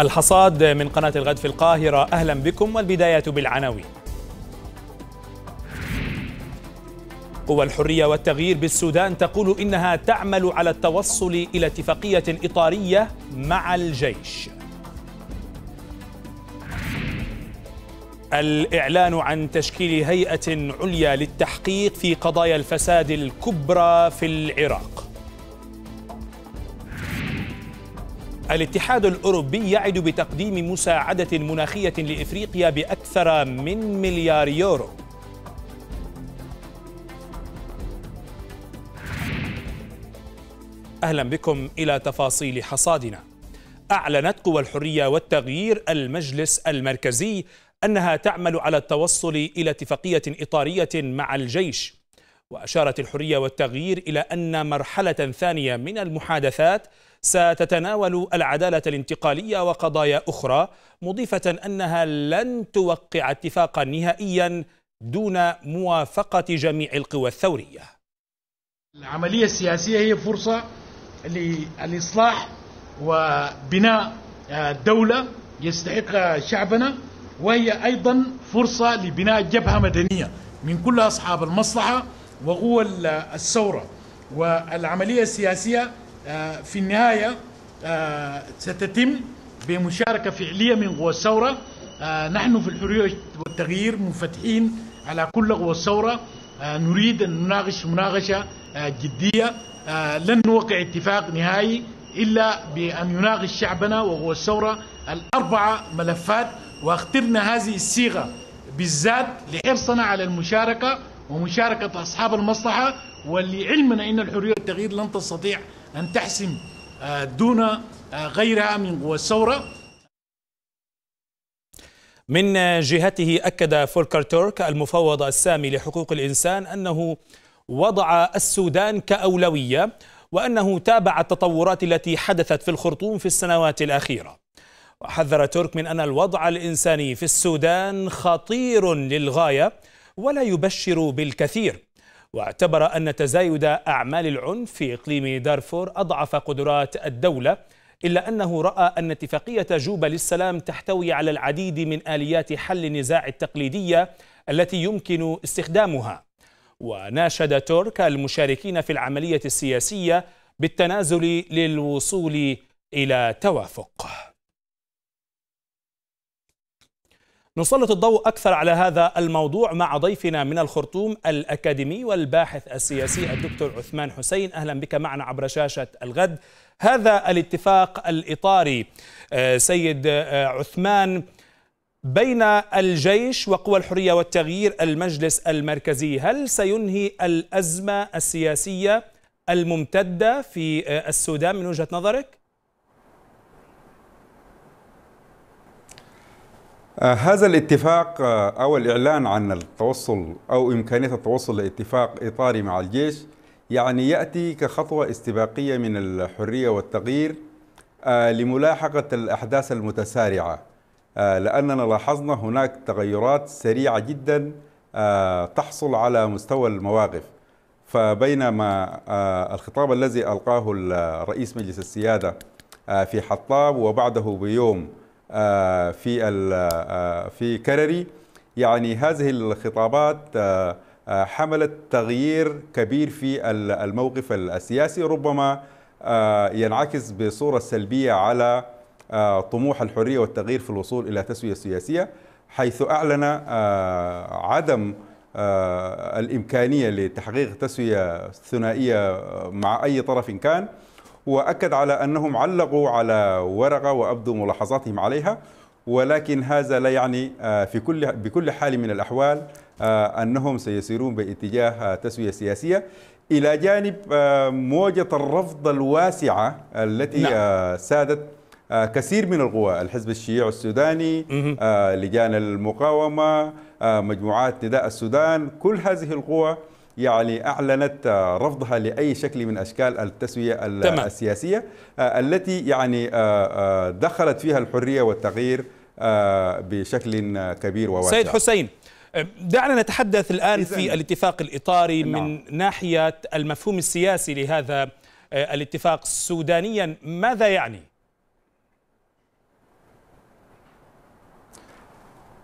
الحصاد من قناة الغد في القاهرة أهلا بكم والبداية بالعناوين قوى الحرية والتغيير بالسودان تقول إنها تعمل على التوصل إلى اتفاقية إطارية مع الجيش الإعلان عن تشكيل هيئة عليا للتحقيق في قضايا الفساد الكبرى في العراق الاتحاد الأوروبي يعد بتقديم مساعدة مناخية لإفريقيا بأكثر من مليار يورو أهلا بكم إلى تفاصيل حصادنا أعلنت قوى الحرية والتغيير المجلس المركزي أنها تعمل على التوصل إلى اتفاقية إطارية مع الجيش وأشارت الحرية والتغيير إلى أن مرحلة ثانية من المحادثات ستتناول العدالة الانتقالية وقضايا أخرى مضيفة أنها لن توقع اتفاقا نهائيا دون موافقة جميع القوى الثورية العملية السياسية هي فرصة للإصلاح وبناء دولة يستحقها شعبنا وهي أيضا فرصة لبناء جبهة مدنية من كل أصحاب المصلحة وقوى الثورة والعملية السياسية آه، في النهاية آه، ستتم بمشاركة فعلية من قوى الثورة آه، نحن في الحرية والتغيير منفتحين على كل قوى الثورة نريد أن نناقش مناقشة جدية لن نوقع اتفاق نهائي إلا بأن يناقش شعبنا وهو الثورة الأربعة ملفات واخترنا هذه الصيغة بالذات لحرصنا على المشاركة ومشاركة أصحاب المصلحة ولعلمنا أن الحرية والتغيير لن تستطيع أن تحسم آه، دون آه، غيرها من قوى الثورة من جهته أكد فولكر تورك المفوض السامي لحقوق الإنسان أنه وضع السودان كأولوية وأنه تابع التطورات التي حدثت في الخرطوم في السنوات الأخيرة وحذر تورك من أن الوضع الإنساني في السودان خطير للغاية ولا يبشر بالكثير واعتبر أن تزايد أعمال العنف في إقليم دارفور أضعف قدرات الدولة إلا أنه رأى أن اتفاقية جوبا للسلام تحتوي على العديد من آليات حل النزاع التقليدية التي يمكن استخدامها وناشد تورك المشاركين في العملية السياسية بالتنازل للوصول إلى توافق نسلط الضوء أكثر على هذا الموضوع مع ضيفنا من الخرطوم الأكاديمي والباحث السياسي الدكتور عثمان حسين أهلا بك معنا عبر شاشة الغد هذا الاتفاق الإطاري آه، سيد آه، عثمان بين الجيش وقوى الحرية والتغيير المجلس المركزي هل سينهي الأزمة السياسية الممتدة في آه، السودان من وجهة نظرك؟ آه، هذا الاتفاق آه، او الاعلان عن التوصل او امكانيه التوصل لاتفاق اطاري مع الجيش يعني ياتي كخطوه استباقيه من الحريه والتغيير آه، لملاحقه الاحداث المتسارعه لاننا لاحظنا هناك تغيرات سريعه جدا تحصل على مستوى المواقف فبينما الخطاب الذي القاه رئيس مجلس السياده في حطاب وبعده بيوم آه، في آه، في كرري يعني هذه الخطابات آه، حملت تغيير كبير في الموقف السياسي ربما ينعكس بصورة سلبية على طموح الحرية والتغيير في الوصول إلى تسوية سياسية حيث أعلن عدم الإمكانية لتحقيق تسوية ثنائية مع أي طرف كان وأكد على أنهم علقوا على ورقة وأبدوا ملاحظاتهم عليها ولكن هذا لا يعني آه، في كل بكل حال من الأحوال آه، أنهم سيسيرون باتجاه آه، تسوية سياسية إلى جانب موجة الرفض الواسعة التي نعم. سادت كثير من القوى الحزب الشيوعي السوداني لجان المقاومة مجموعات نداء السودان كل هذه القوى يعني أعلنت رفضها لأي شكل من أشكال التسوية تمام. السياسية آه، التي يعني آه، آه، دخلت فيها الحرية والتغيير بشكل كبير وواسع سيد حسين دعنا نتحدث الآن في الاتفاق الإطاري نعم. من ناحية المفهوم السياسي لهذا الاتفاق سودانيا ماذا يعني؟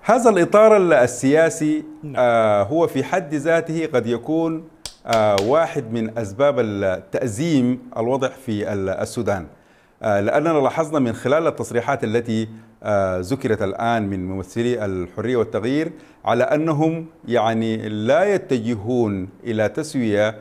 هذا الإطار السياسي نعم. آه، هو في حد ذاته قد يكون آه، واحد من أسباب التأزيم الوضع في السودان آه، لأننا لاحظنا من خلال التصريحات التي ذكرت الآن من ممثلي الحرية والتغيير على أنهم يعني لا يتجهون إلى تسوية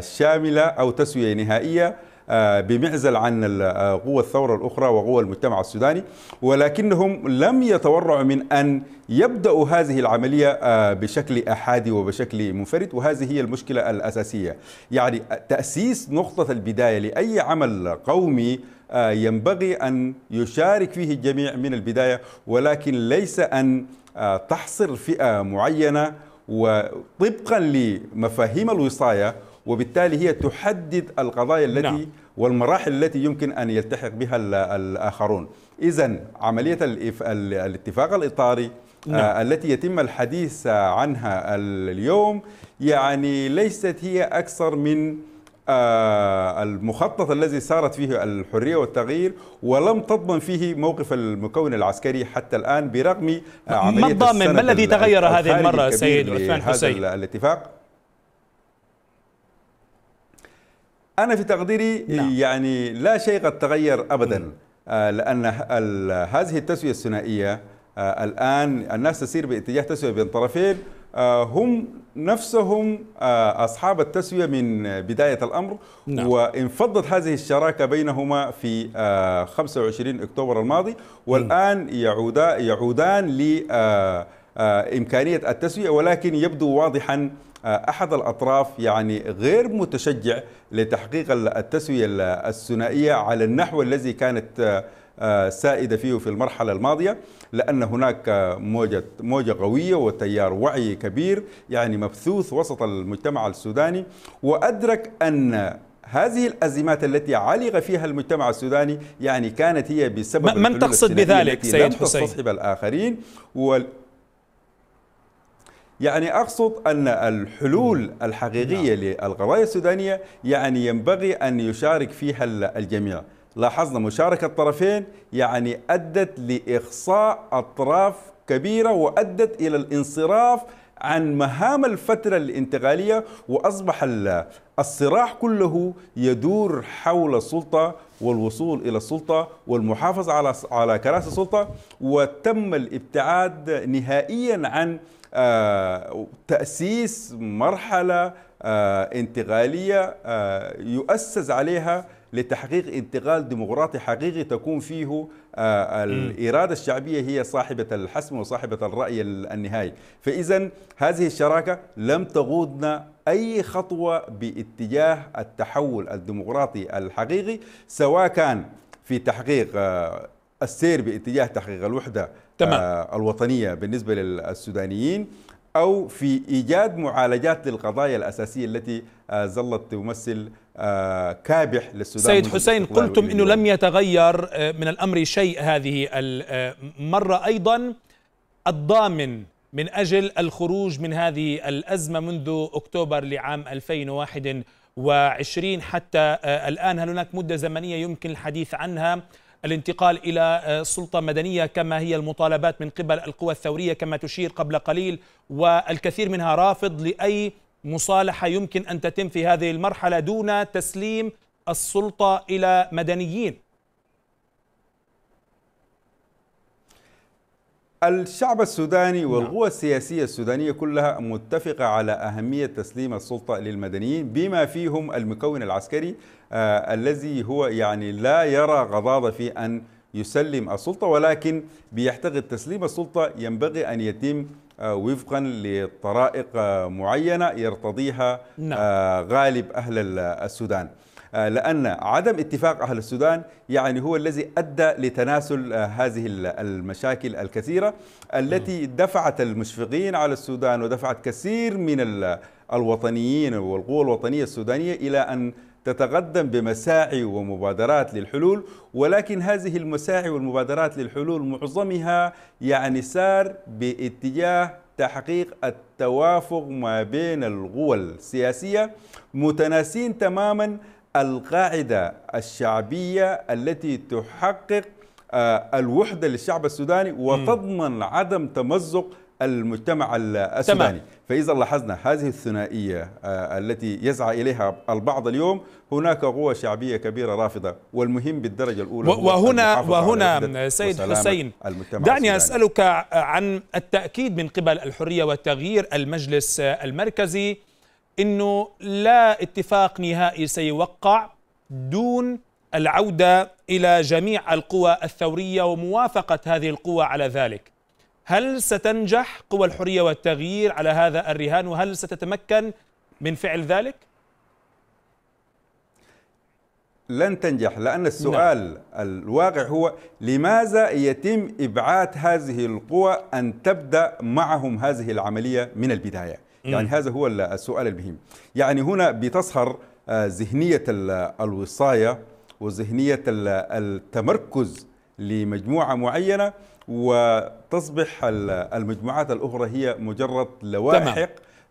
شاملة أو تسوية نهائية آه، بمعزل عن آه، قوى الثورة الأخرى وقوى المجتمع السوداني ولكنهم لم يتورعوا من أن يبدأوا هذه العملية آه، بشكل أحادي وبشكل منفرد وهذه هي المشكلة الأساسية يعني تأسيس نقطة البداية لأي عمل قومي ينبغي أن يشارك فيه الجميع من البداية ولكن ليس أن تحصر فئة معينة وطبقا لمفاهيم الوصايه وبالتالي هي تحدد القضايا نعم. التي نعم. والمراحل التي يمكن أن يلتحق بها الآخرون إذا عملية الاتفاق الإطاري آه، نعم. التي يتم الحديث عنها اليوم يعني ليست هي أكثر من آه، المخطط الذي سارت فيه الحرية والتغيير ولم تضمن فيه موقف المكون العسكري حتى الآن برغم آه، عملية ما الضامن ما الذي تغير هذه المرة سيد عثمان حسين الاتفاق انا في تقديري نعم. يعني لا شيء قد تغير ابدا آه، لان هذه التسويه الثنائيه آه، الان الناس تسير باتجاه تسويه بين طرفين آه، هم نفسهم اصحاب التسويه من بدايه الامر نعم. وانفضت هذه الشراكه بينهما في 25 اكتوبر الماضي والان يعودا يعودان لإمكانية التسويه ولكن يبدو واضحا آه، احد الاطراف يعني غير متشجع لتحقيق التسويه الثنائيه على النحو الذي كانت آه، آه، سائده فيه في المرحله الماضيه لان هناك موجه موجه قويه وتيار وعي كبير يعني مبثوث وسط المجتمع السوداني وادرك ان هذه الأزمات التي علق فيها المجتمع السوداني يعني كانت هي بسبب من تقصد بذلك سيد حسين الآخرين يعني أقصد أن الحلول الحقيقية نعم. للقضايا السودانية يعني ينبغي أن يشارك فيها الجميع لاحظنا مشاركة الطرفين يعني أدت لإخصاء أطراف كبيرة وأدت إلى الانصراف عن مهام الفترة الانتقالية وأصبح الصراع كله يدور حول السلطة والوصول إلى السلطة والمحافظة على على كراسي السلطة وتم الابتعاد نهائيا عن آه، تأسيس مرحلة آه، انتقالية آه، يؤسس عليها لتحقيق انتقال ديمقراطي حقيقي تكون فيه الإرادة الشعبية هي صاحبة الحسم وصاحبة الرأي النهائي فإذا هذه الشراكة لم تغودنا أي خطوة باتجاه التحول الديمقراطي الحقيقي سواء كان في تحقيق السير باتجاه تحقيق الوحدة تمام. آه، الوطنية بالنسبة للسودانيين أو في إيجاد معالجات للقضايا الأساسية التي آه، ظلت تمثل آه، كابح للسودان سيد حسين قلتم أنه لم يتغير من الأمر شيء هذه المرة أيضا الضامن من أجل الخروج من هذه الأزمة منذ أكتوبر لعام 2021 حتى الآن هل هناك مدة زمنية يمكن الحديث عنها؟ الانتقال إلى آه، سلطة مدنية كما هي المطالبات من قبل القوى الثورية كما تشير قبل قليل والكثير منها رافض لأي مصالحة يمكن أن تتم في هذه المرحلة دون تسليم السلطة إلى مدنيين الشعب السوداني نعم. والقوى السياسية السودانية كلها متفقة على أهمية تسليم السلطة للمدنيين بما فيهم المكون العسكري آه الذي هو يعني لا يرى غضاضة في أن يسلم السلطة ولكن بيعتقد تسليم السلطة ينبغي أن يتم آه، وفقا لطرائق آه، معينة يرتضيها نعم. آه، غالب أهل السودان آه، لأن عدم اتفاق أهل السودان يعني هو الذي أدى لتناسل آه، هذه المشاكل الكثيرة التي دفعت المشفقين على السودان ودفعت كثير من الوطنيين والقوى الوطنية السودانية إلى أن تتقدم بمساعي ومبادرات للحلول ولكن هذه المساعي والمبادرات للحلول معظمها يعني سار باتجاه تحقيق التوافق ما بين القوى السياسية متناسين تماما القاعدة الشعبية التي تحقق آه، الوحدة للشعب السوداني وتضمن عدم تمزق المجتمع السوداني تمام. فإذا لاحظنا هذه الثنائية آه، التي يسعى إليها البعض اليوم هناك قوة شعبية كبيرة رافضة والمهم بالدرجة الأولى وهنا وهنا سيد حسين دعني أسألك عن التأكيد من قبل الحرية وتغيير المجلس المركزي انه لا اتفاق نهائي سيوقع دون العوده الى جميع القوى الثوريه وموافقه هذه القوى على ذلك. هل ستنجح قوى الحريه والتغيير على هذا الرهان وهل ستتمكن من فعل ذلك؟ لن تنجح لان السؤال لا. نعم. الواقع هو لماذا يتم ابعاد هذه القوى ان تبدا معهم هذه العمليه من البدايه؟ يعني هذا هو السؤال المهم يعني هنا بتصهر آه، ذهنية الوصاية وذهنية التمركز لمجموعة معينة وتصبح المجموعات الأخرى هي مجرد لواحق تمام.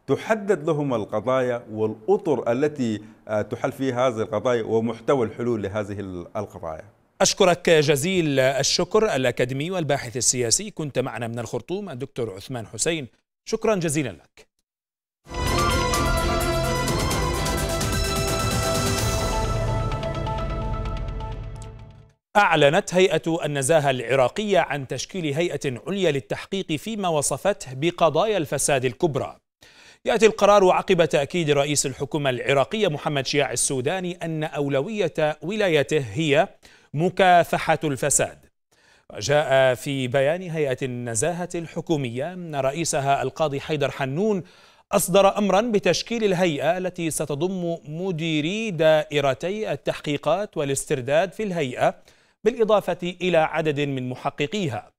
تحدد لهم القضايا والأطر التي آه، تحل فيها هذه القضايا ومحتوى الحلول لهذه القضايا أشكرك جزيل الشكر الأكاديمي والباحث السياسي كنت معنا من الخرطوم الدكتور عثمان حسين شكرا جزيلا لك أعلنت هيئة النزاهة العراقية عن تشكيل هيئة عليا للتحقيق فيما وصفته بقضايا الفساد الكبرى يأتي القرار عقب تأكيد رئيس الحكومة العراقية محمد شياع السوداني أن أولوية ولايته هي مكافحة الفساد جاء في بيان هيئة النزاهة الحكومية أن رئيسها القاضي حيدر حنون أصدر أمرا بتشكيل الهيئة التي ستضم مديري دائرتي التحقيقات والاسترداد في الهيئة بالإضافة إلى عدد من محققيها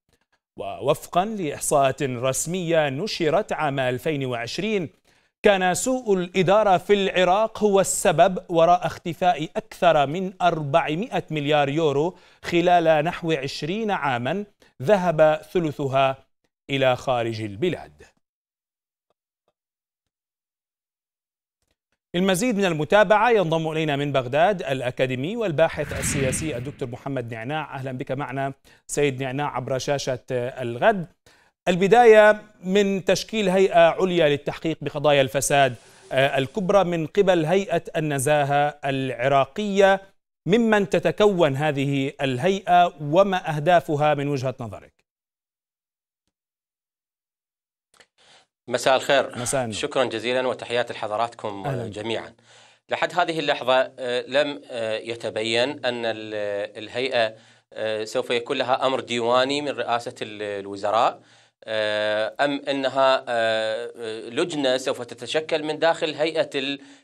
ووفقا لإحصاءات رسمية نشرت عام 2020 كان سوء الإدارة في العراق هو السبب وراء اختفاء أكثر من 400 مليار يورو خلال نحو 20 عاما ذهب ثلثها إلى خارج البلاد المزيد من المتابعة ينضم إلينا من بغداد الأكاديمي والباحث السياسي الدكتور محمد نعناع أهلا بك معنا سيد نعناع عبر شاشة الغد البداية من تشكيل هيئة عليا للتحقيق بقضايا الفساد آه، الكبرى من قبل هيئة النزاهة العراقية ممن تتكون هذه الهيئة وما أهدافها من وجهة نظرك مساء الخير مساء شكرا جزيلا وتحياتي لحضراتكم جميعا لحد هذه اللحظة آه، لم آه، يتبين أن الهيئة آه، سوف يكون لها أمر ديواني من رئاسة الوزراء آه، أم أنها آه، لجنة سوف تتشكل من داخل هيئة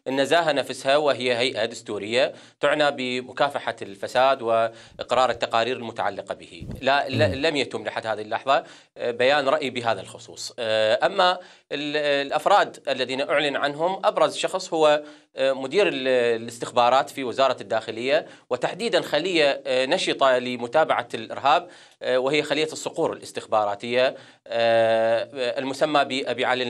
النزاهة نفسها وهي هيئة دستورية تعنى بمكافحة الفساد وإقرار التقارير المتعلقة به لا لم يتم لحد هذه اللحظة آه، بيان رأي بهذا الخصوص أما الأفراد الذين أعلن عنهم أبرز شخص هو مدير الاستخبارات في وزارة الداخلية وتحديدا خلية آه، نشطة لمتابعة الإرهاب آه، وهي خلية الصقور الاستخباراتية آه، المسمى بأبي علي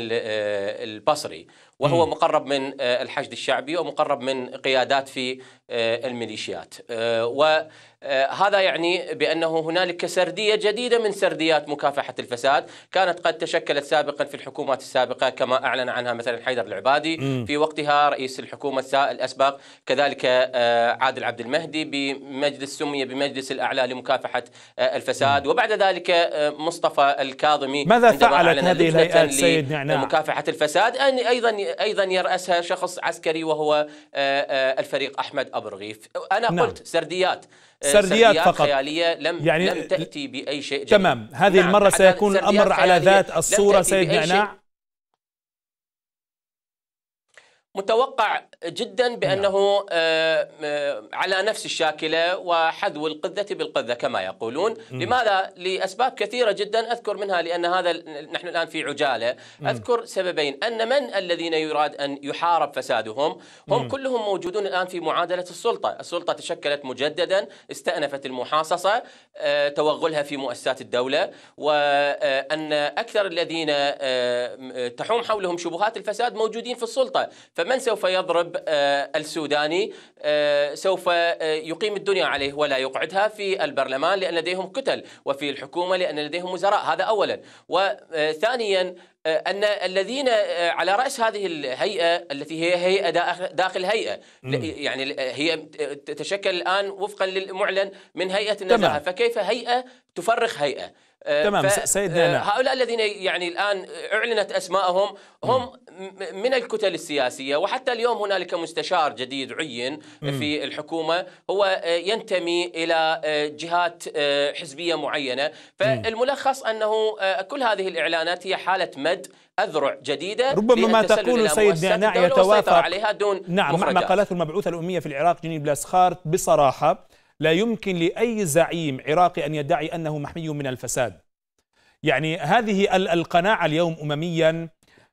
البصري وهو م. مقرب من آه، الحشد الشعبي ومقرب من قيادات في آه، الميليشيات آه، وهذا يعني بأنه هنالك سردية جديدة من سرديات مكافحة الفساد كانت قد تشكلت سابقا في الحكومات السابقة كما أعلن عنها مثلا حيدر العبادي م. في وقتها رئيس الحكومة الأسبق كذلك عادل عبد المهدي بمجلس سمي بمجلس الأعلى لمكافحة الفساد م. وبعد ذلك مصطفى الكاظمي ماذا فعلت هذه الهيئات سيد نعناع مكافحة الفساد أن أيضا أيضا يرأسها شخص عسكري وهو آه، آه، الفريق أحمد أبرغيف أنا نعم. قلت سرديات آه، سرديات, سرديات فقط خيالية لم يعني لم تأتي بأي شيء جديد. تمام هذه نعم. المرة سيكون الأمر على ذات الصورة سيد نعناع متوقع جدا بانه نعم. آه، آه، على نفس الشاكله وحذو القذه بالقذه كما يقولون، لماذا؟ لاسباب كثيره جدا اذكر منها لان هذا نحن الان في عجاله، اذكر سببين ان من الذين يراد ان يحارب فسادهم؟ هم كلهم موجودون الان في معادله السلطه، السلطه تشكلت مجددا، استانفت المحاصصه، آه، توغلها في مؤسسات الدوله، وان اكثر الذين تحوم حولهم شبهات الفساد موجودين في السلطه، فمن سوف يضرب آه، السوداني آه، سوف آه، يقيم الدنيا عليه ولا يقعدها في البرلمان لأن لديهم كتل وفي الحكومة لأن لديهم وزراء هذا أولا وثانيا ان الذين على راس هذه الهيئه التي هي هيئه داخل هيئه يعني هي تتشكل الان وفقا للمعلن من هيئه النزاهه فكيف هيئه تفرخ هيئه تمام سيد آه، نعمان هؤلاء الذين يعني الان اعلنت اسمائهم هم من الكتل السياسيه وحتى اليوم هنالك مستشار جديد عين في الحكومه هو آه، ينتمي الى آه، جهات حزبيه معينه فالملخص انه كل هذه الاعلانات هي حاله مد أذرع جديدة ربما ما تقول سيد نعناع يتوافق عليها دون نعم مع مع قالته المبعوثة الأمية في العراق جنين بلاسخارت بصراحة لا يمكن لأي زعيم عراقي أن يدعي أنه محمي من الفساد يعني هذه القناعة اليوم أمميا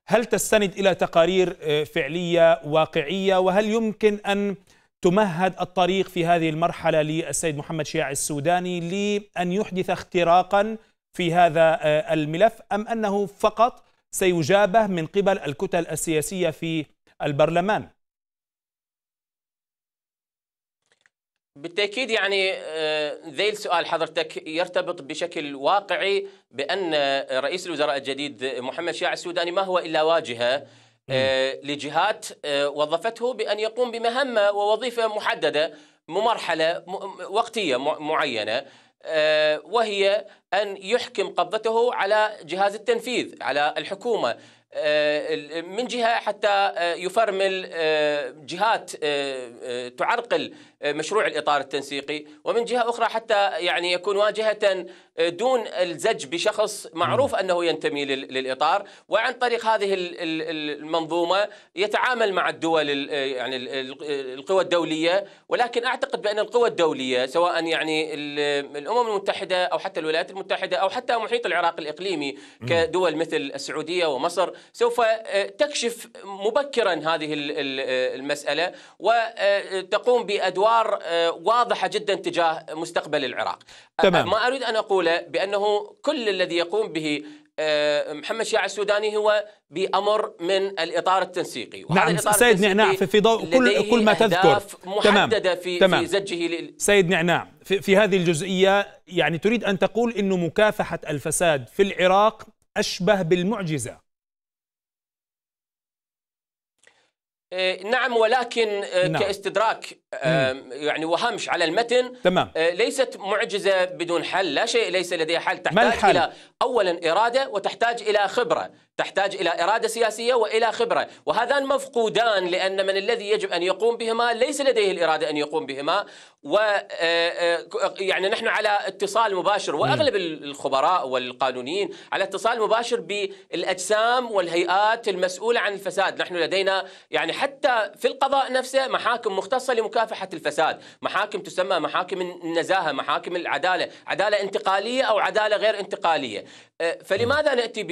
هل تستند إلى تقارير آه، فعلية واقعية وهل يمكن أن تمهد الطريق في هذه المرحلة للسيد محمد شياع السوداني لأن يحدث اختراقا في هذا آه، الملف أم أنه فقط سيجابه من قبل الكتل السياسية في البرلمان بالتاكيد يعني آه، ذي السؤال حضرتك يرتبط بشكل واقعي بان رئيس الوزراء الجديد محمد شياع السوداني ما هو الا واجهه آه، لجهات آه، وظفته بان يقوم بمهمه ووظيفه محدده ممرحله وقتيه معينه وهي ان يحكم قبضته على جهاز التنفيذ على الحكومه من جهه حتى يفرمل جهات تعرقل مشروع الاطار التنسيقي ومن جهه اخرى حتى يعني يكون واجهه آه، دون الزج بشخص معروف انه ينتمي للاطار وعن طريق هذه المنظومه يتعامل مع الدول آه، يعني آه، القوى الدوليه ولكن اعتقد بان القوى الدوليه سواء يعني الامم المتحده او حتى الولايات المتحده او حتى محيط العراق الاقليمي كدول مثل السعوديه ومصر سوف تكشف مبكرا هذه المساله وتقوم بادوار انظار آه، واضحه جدا تجاه مستقبل العراق تمام. ما اريد ان اقوله بانه كل الذي يقوم به آه، محمد شيع السوداني هو بأمر من الإطار التنسيقي نعم سيد نعناع في ضوء كل, كل ما تذكر تمام في, تمام. في زجه لل... سيد نعناع في, في هذه الجزئية يعني تريد أن تقول أن مكافحة الفساد في العراق أشبه بالمعجزة آه، نعم ولكن آه، نعم. كاستدراك آه، يعني وهمش على المتن تمام. ليست معجزة بدون حل لا شيء ليس لديها حل تحتاج ما الحل؟ إلى أولا إرادة وتحتاج إلى خبرة تحتاج إلى إرادة سياسية وإلى خبرة وهذان مفقودان لأن من الذي يجب أن يقوم بهما ليس لديه الإرادة أن يقوم بهما و آه، آه، يعني نحن على اتصال مباشر وأغلب الخبراء والقانونيين على اتصال مباشر بالأجسام والهيئات المسؤولة عن الفساد نحن لدينا يعني حتى في القضاء نفسه محاكم مختصة لمكافحة الفساد محاكم تسمى محاكم النزاهة محاكم العدالة عدالة انتقالية أو عدالة غير انتقالية أه، فلماذا ناتي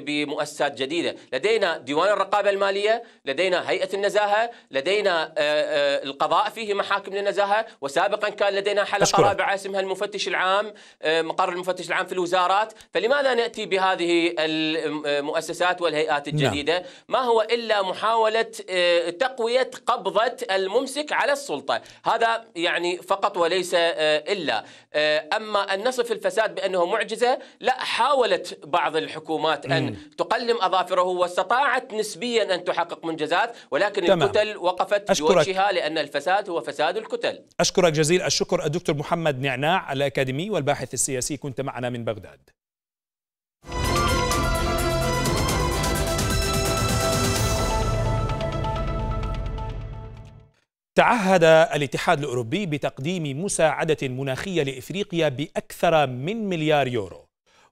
بمؤسسات جديده؟ لدينا ديوان الرقابه الماليه، لدينا هيئه النزاهه، لدينا أه، أه، القضاء فيه محاكم للنزاهه، وسابقا كان لدينا حلقه رابعه اسمها المفتش العام، مقر المفتش العام في الوزارات، فلماذا ناتي بهذه المؤسسات والهيئات نعم. الجديده؟ نعم. ما هو الا محاوله تقويه قبضه الممسك على السلطه، هذا يعني فقط وليس الا، اما ان نصف الفساد بانه معجزه، لا حاول حاولت بعض الحكومات أن تقلم أظافره واستطاعت نسبيا أن تحقق منجزات ولكن تمام. الكتل وقفت بوجهها لأن الفساد هو فساد الكتل أشكرك جزيل الشكر الدكتور محمد نعناع الأكاديمي والباحث السياسي كنت معنا من بغداد تعهد الاتحاد الاوروبي بتقديم مساعده مناخيه لافريقيا باكثر من مليار يورو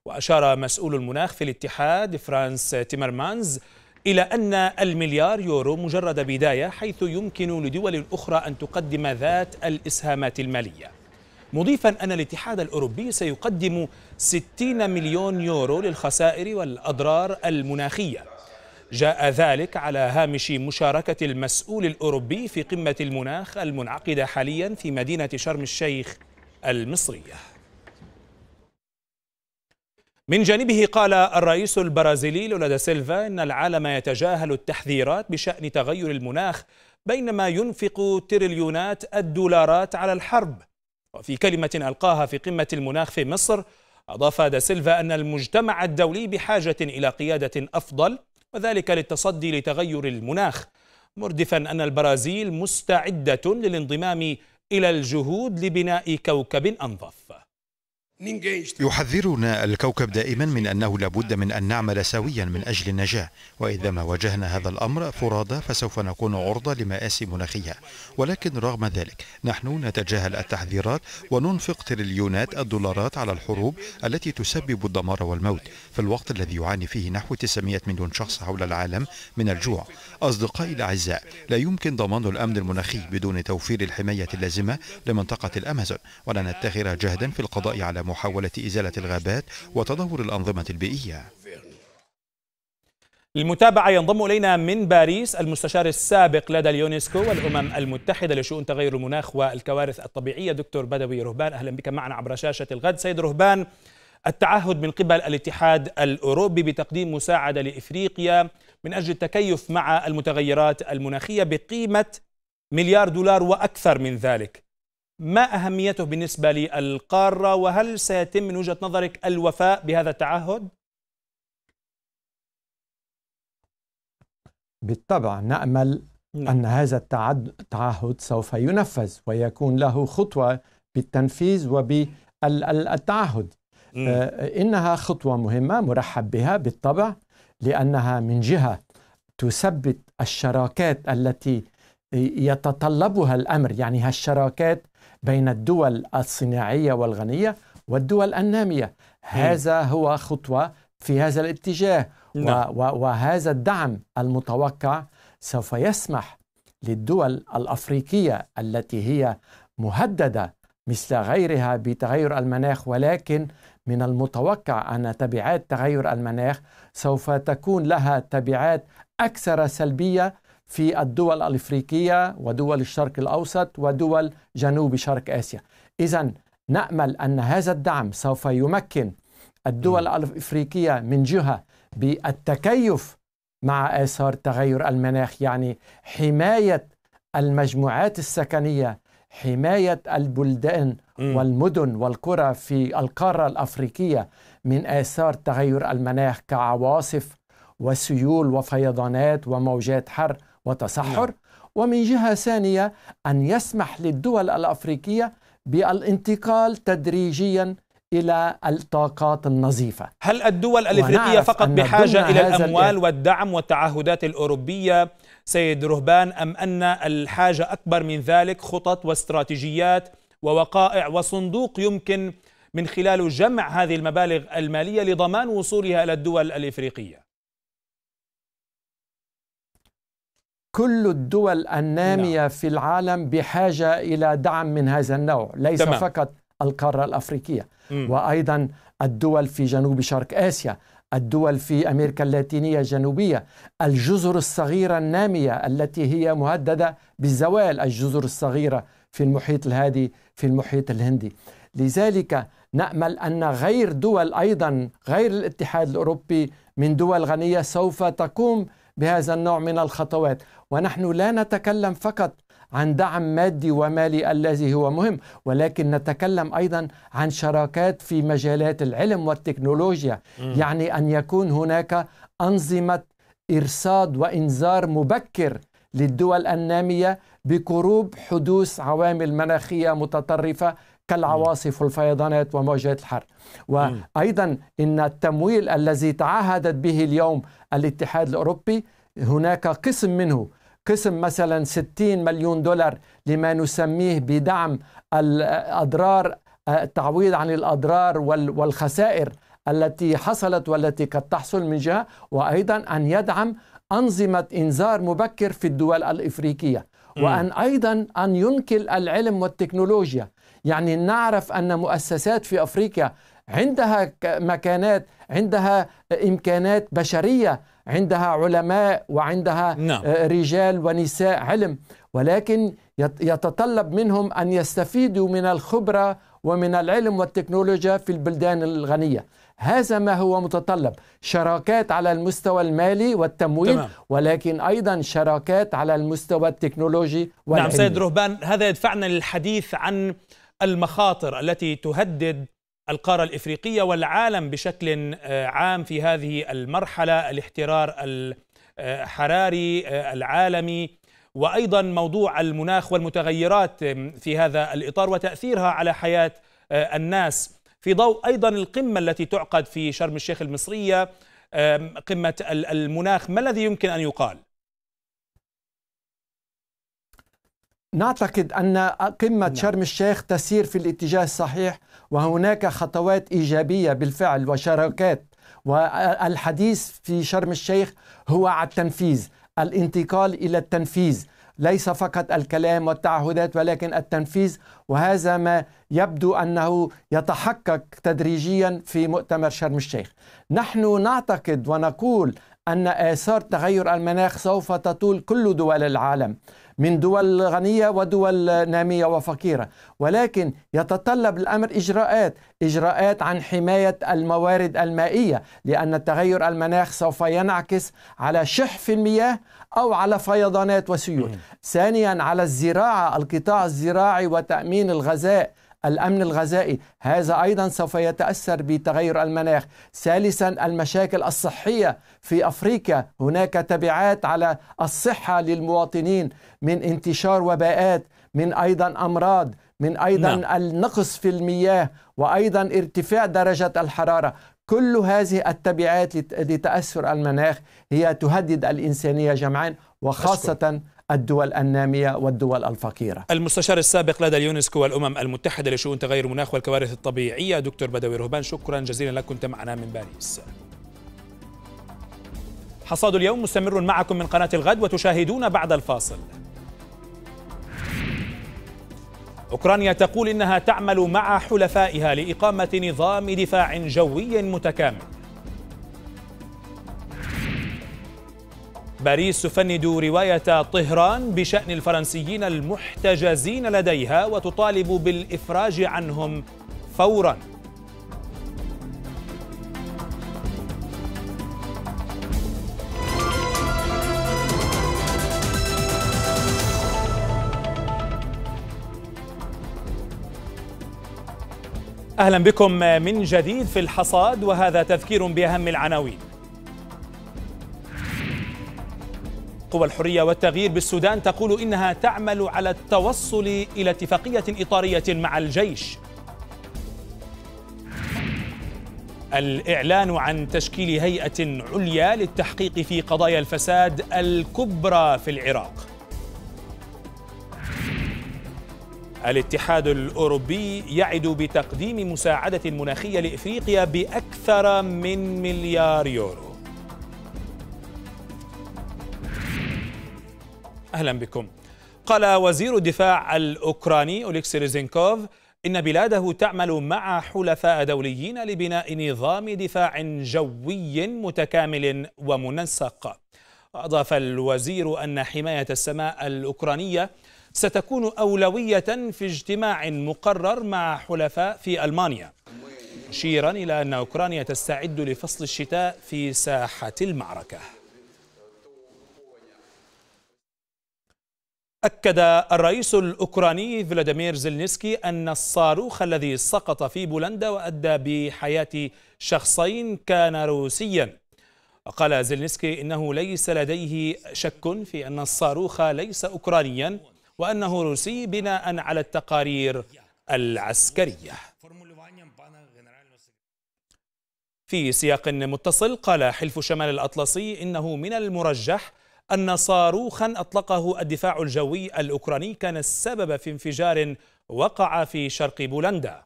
وأشار مسؤول المناخ في الاتحاد فرانس تيمرمانز إلى أن المليار يورو مجرد بداية حيث يمكن لدول أخرى أن تقدم ذات الإسهامات المالية مضيفا أن الاتحاد الأوروبي سيقدم 60 مليون يورو للخسائر والأضرار المناخية جاء ذلك على هامش مشاركة المسؤول الأوروبي في قمة المناخ المنعقدة حاليا في مدينة شرم الشيخ المصرية من جانبه قال الرئيس البرازيلي لولا سيلفا ان العالم يتجاهل التحذيرات بشان تغير المناخ بينما ينفق تريليونات الدولارات على الحرب وفي كلمه القاها في قمه المناخ في مصر اضاف دا سيلفا ان المجتمع الدولي بحاجه الى قياده افضل وذلك للتصدي لتغير المناخ مردفا ان البرازيل مستعده للانضمام الى الجهود لبناء كوكب انظف يحذرنا الكوكب دائما من أنه لابد من أن نعمل سويا من أجل النجاة وإذا ما واجهنا هذا الأمر فرادى فسوف نكون عرضة لمآسي مناخية ولكن رغم ذلك نحن نتجاهل التحذيرات وننفق تريليونات الدولارات على الحروب التي تسبب الدمار والموت في الوقت الذي يعاني فيه نحو 900 مليون شخص حول العالم من الجوع أصدقائي الأعزاء لا يمكن ضمان الأمن المناخي بدون توفير الحماية اللازمة لمنطقة الأمازون ولا نتخذ جهدا في القضاء على محاولة إزالة الغابات وتدهور الأنظمة البيئية للمتابعة ينضم إلينا من باريس المستشار السابق لدى اليونسكو والأمم المتحدة لشؤون تغير المناخ والكوارث الطبيعية دكتور بدوي رهبان أهلا بك معنا عبر شاشة الغد سيد رهبان التعهد من قبل الاتحاد الأوروبي بتقديم مساعدة لإفريقيا من أجل التكيف مع المتغيرات المناخية بقيمة مليار دولار وأكثر من ذلك ما أهميته بالنسبة للقارة وهل سيتم من وجهة نظرك الوفاء بهذا التعهد؟ بالطبع نأمل نعم. أن هذا التعهد سوف ينفذ ويكون له خطوة بالتنفيذ وبالتعهد آه، إنها خطوة مهمة مرحب بها بالطبع لأنها من جهة تثبت الشراكات التي يتطلبها الأمر يعني هالشراكات بين الدول الصناعيه والغنيه والدول الناميه هذا هو خطوه في هذا الاتجاه نعم. وهذا الدعم المتوقع سوف يسمح للدول الافريقيه التي هي مهدده مثل غيرها بتغير المناخ ولكن من المتوقع ان تبعات تغير المناخ سوف تكون لها تبعات اكثر سلبيه في الدول الافريقيه ودول الشرق الاوسط ودول جنوب شرق اسيا. اذا نامل ان هذا الدعم سوف يمكن الدول الافريقيه من جهه بالتكيف مع اثار تغير المناخ يعني حمايه المجموعات السكنيه حمايه البلدان والمدن والقرى في القاره الافريقيه من اثار تغير المناخ كعواصف وسيول وفيضانات وموجات حر وتصحر نعم. ومن جهة ثانية أن يسمح للدول الأفريقية بالانتقال تدريجيا إلى الطاقات النظيفة هل الدول الإفريقية فقط بحاجة إلى الأموال والدعم والتعهدات الأوروبية سيد رهبان أم أن الحاجة أكبر من ذلك خطط واستراتيجيات ووقائع وصندوق يمكن من خلاله جمع هذه المبالغ المالية لضمان وصولها إلى الدول الإفريقية كل الدول النامية نعم. في العالم بحاجة إلى دعم من هذا النوع ليس تمام. فقط القارة الأفريقية م. وأيضا الدول في جنوب شرق آسيا الدول في أمريكا اللاتينية الجنوبية الجزر الصغيرة النامية التي هي مهددة بالزوال الجزر الصغيرة في المحيط الهادي في المحيط الهندي لذلك نأمل أن غير دول أيضا غير الاتحاد الأوروبي من دول غنية سوف تقوم بهذا النوع من الخطوات ونحن لا نتكلم فقط عن دعم مادي ومالي الذي هو مهم ولكن نتكلم ايضا عن شراكات في مجالات العلم والتكنولوجيا م. يعني ان يكون هناك انظمه ارصاد وانذار مبكر للدول الناميه بقروب حدوث عوامل مناخيه متطرفه كالعواصف والفيضانات وموجات الحر وأيضا إن التمويل الذي تعهدت به اليوم الاتحاد الأوروبي هناك قسم منه قسم مثلا 60 مليون دولار لما نسميه بدعم الأضرار التعويض عن الأضرار والخسائر التي حصلت والتي قد تحصل من جهة وأيضا أن يدعم أنظمة إنذار مبكر في الدول الإفريقية وأن أيضا أن ينقل العلم والتكنولوجيا يعني نعرف أن مؤسسات في أفريقيا عندها مكانات عندها إمكانات بشرية عندها علماء وعندها آه، نعم. رجال ونساء علم ولكن يتطلب منهم أن يستفيدوا من الخبرة ومن العلم والتكنولوجيا في البلدان الغنية هذا ما هو متطلب شراكات على المستوى المالي والتمويل تمام. ولكن أيضا شراكات على المستوى التكنولوجي والعلم نعم سيد رهبان هذا يدفعنا للحديث عن المخاطر التي تهدد القارة الإفريقية والعالم بشكل آه، عام في هذه المرحلة الاحترار الحراري آه، آه، العالمي وأيضا موضوع المناخ والمتغيرات في هذا الإطار وتأثيرها على حياة الناس في ضوء أيضا القمة التي تعقد في شرم الشيخ المصرية قمة المناخ ما الذي يمكن أن يقال؟ نعتقد أن قمة نعم. شرم الشيخ تسير في الاتجاه الصحيح وهناك خطوات إيجابية بالفعل وشراكات والحديث في شرم الشيخ هو على التنفيذ الانتقال إلى التنفيذ ليس فقط الكلام والتعهدات ولكن التنفيذ وهذا ما يبدو انه يتحقق تدريجيا في مؤتمر شرم الشيخ. نحن نعتقد ونقول ان اثار تغير المناخ سوف تطول كل دول العالم من دول غنية ودول نامية وفقيرة ولكن يتطلب الأمر إجراءات إجراءات عن حماية الموارد المائية لأن التغير المناخ سوف ينعكس على شح في المياه أو على فيضانات وسيول ثانيا على الزراعة القطاع الزراعي وتأمين الغذاء الامن الغذائي هذا ايضا سوف يتاثر بتغير المناخ ثالثا المشاكل الصحيه في افريقيا هناك تبعات على الصحه للمواطنين من انتشار وباءات من ايضا امراض من ايضا نعم. النقص في المياه وايضا ارتفاع درجه الحراره كل هذه التبعات لتاثر المناخ هي تهدد الانسانيه جمعا وخاصه أشكر. الدول النامية والدول الفقيرة المستشار السابق لدى اليونسكو والأمم المتحدة لشؤون تغير المناخ والكوارث الطبيعية دكتور بدوي رهبان شكرا جزيلا لك كنت معنا من باريس حصاد اليوم مستمر معكم من قناة الغد وتشاهدون بعد الفاصل أوكرانيا تقول إنها تعمل مع حلفائها لإقامة نظام دفاع جوي متكامل باريس تفند رواية طهران بشأن الفرنسيين المحتجزين لديها وتطالب بالإفراج عنهم فوراً أهلا بكم من جديد في الحصاد وهذا تذكير بأهم العناوين قوى الحرية والتغيير بالسودان تقول إنها تعمل على التوصل إلى اتفاقية إطارية مع الجيش الإعلان عن تشكيل هيئة عليا للتحقيق في قضايا الفساد الكبرى في العراق الاتحاد الأوروبي يعد بتقديم مساعدة مناخية لإفريقيا بأكثر من مليار يورو أهلا بكم قال وزير الدفاع الأوكراني أوليكسي ريزينكوف إن بلاده تعمل مع حلفاء دوليين لبناء نظام دفاع جوي متكامل ومنسق أضاف الوزير أن حماية السماء الأوكرانية ستكون أولوية في اجتماع مقرر مع حلفاء في ألمانيا مشيرا إلى أن أوكرانيا تستعد لفصل الشتاء في ساحة المعركة أكد الرئيس الأوكراني فلاديمير زيلنسكي أن الصاروخ الذي سقط في بولندا وأدى بحياة شخصين كان روسيا وقال زيلنسكي إنه ليس لديه شك في أن الصاروخ ليس أوكرانيا وأنه روسي بناء على التقارير العسكرية في سياق متصل قال حلف شمال الأطلسي إنه من المرجح أن صاروخا أطلقه الدفاع الجوي الأوكراني كان السبب في انفجار وقع في شرق بولندا